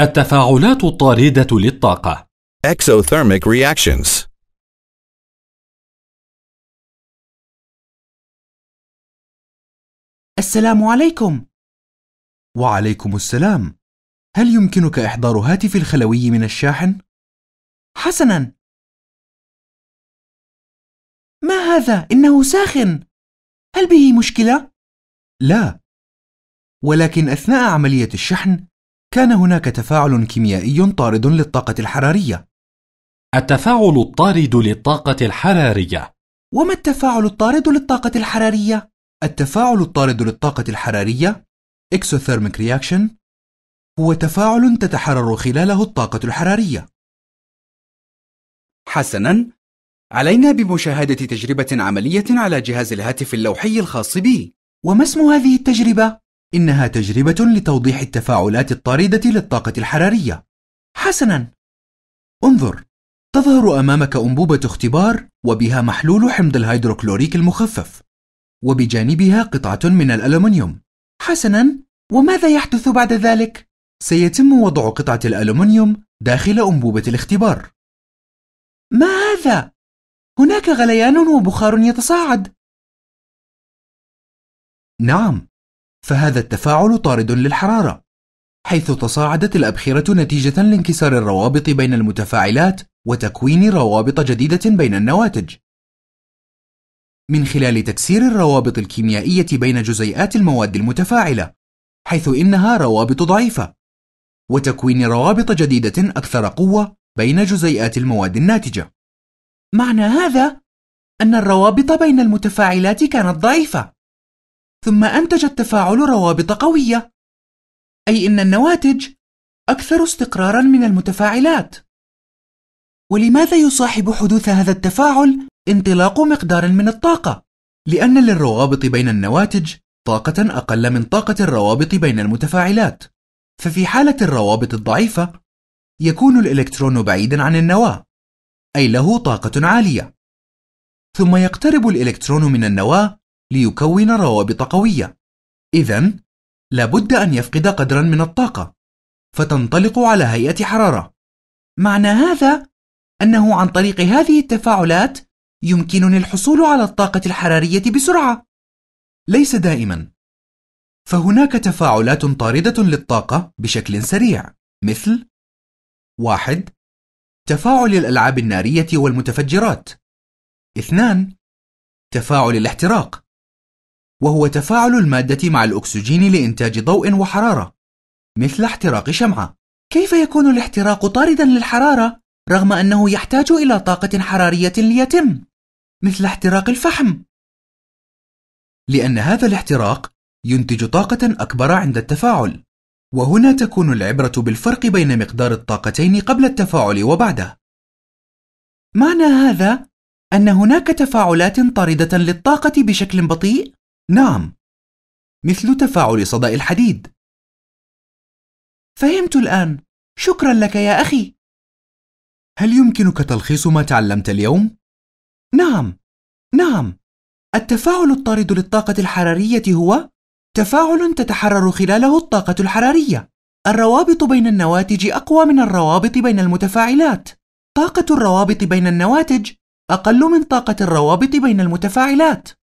التفاعلات الطاردة للطاقة Exothermic reactions السلام عليكم وعليكم السلام هل يمكنك إحضار هاتفي الخلوي من الشاحن؟ حسناً ما هذا؟ إنه ساخن هل به مشكلة؟ لا ولكن أثناء عملية الشحن كان هناك تفاعل كيميائي طارد للطاقة الحرارية. التفاعل الطارد للطاقة الحرارية وما التفاعل الطارد للطاقة الحرارية؟ التفاعل الطارد للطاقة الحرارية exothermic reaction هو تفاعل تتحرر خلاله الطاقة الحرارية. حسناً، علينا بمشاهدة تجربة عملية على جهاز الهاتف اللوحي الخاص بي. وما اسم هذه التجربة؟ إنها تجربة لتوضيح التفاعلات الطاردة للطاقة الحرارية حسنا انظر تظهر أمامك أنبوبة اختبار وبها محلول حمض الهيدروكلوريك المخفف وبجانبها قطعة من الألومنيوم حسنا وماذا يحدث بعد ذلك؟ سيتم وضع قطعة الألومنيوم داخل أنبوبة الاختبار ما هذا؟ هناك غليان وبخار يتصاعد نعم فهذا التفاعل طارد للحرارة حيث تصاعدت الأبخرة نتيجة لانكسار الروابط بين المتفاعلات وتكوين روابط جديدة بين النواتج من خلال تكسير الروابط الكيميائية بين جزيئات المواد المتفاعلة حيث إنها روابط ضعيفة وتكوين روابط جديدة أكثر قوة بين جزيئات المواد الناتجة معنى هذا أن الروابط بين المتفاعلات كانت ضعيفة ثم أنتج التفاعل روابط قوية أي إن النواتج أكثر استقرارا من المتفاعلات ولماذا يصاحب حدوث هذا التفاعل انطلاق مقدار من الطاقة؟ لأن للروابط بين النواتج طاقة أقل من طاقة الروابط بين المتفاعلات ففي حالة الروابط الضعيفة يكون الإلكترون بعيدا عن النواة أي له طاقة عالية ثم يقترب الإلكترون من النواة ليكون روابط قوية إذا لابد أن يفقد قدرا من الطاقة فتنطلق على هيئة حرارة معنى هذا أنه عن طريق هذه التفاعلات يمكنني الحصول على الطاقة الحرارية بسرعة ليس دائما فهناك تفاعلات طاردة للطاقة بشكل سريع مثل واحد تفاعل الألعاب النارية والمتفجرات اثنان تفاعل الاحتراق وهو تفاعل المادة مع الأكسجين لإنتاج ضوء وحرارة مثل احتراق شمعة كيف يكون الاحتراق طاردا للحرارة رغم أنه يحتاج إلى طاقة حرارية ليتم مثل احتراق الفحم لأن هذا الاحتراق ينتج طاقة أكبر عند التفاعل وهنا تكون العبرة بالفرق بين مقدار الطاقتين قبل التفاعل وبعده معنى هذا أن هناك تفاعلات طاردة للطاقة بشكل بطيء نعم مثل تفاعل صدأ الحديد فهمت الآن شكرا لك يا أخي هل يمكنك تلخيص ما تعلمت اليوم؟ نعم نعم التفاعل الطارد للطاقة الحرارية هو تفاعل تتحرر خلاله الطاقة الحرارية الروابط بين النواتج أقوى من الروابط بين المتفاعلات طاقة الروابط بين النواتج أقل من طاقة الروابط بين المتفاعلات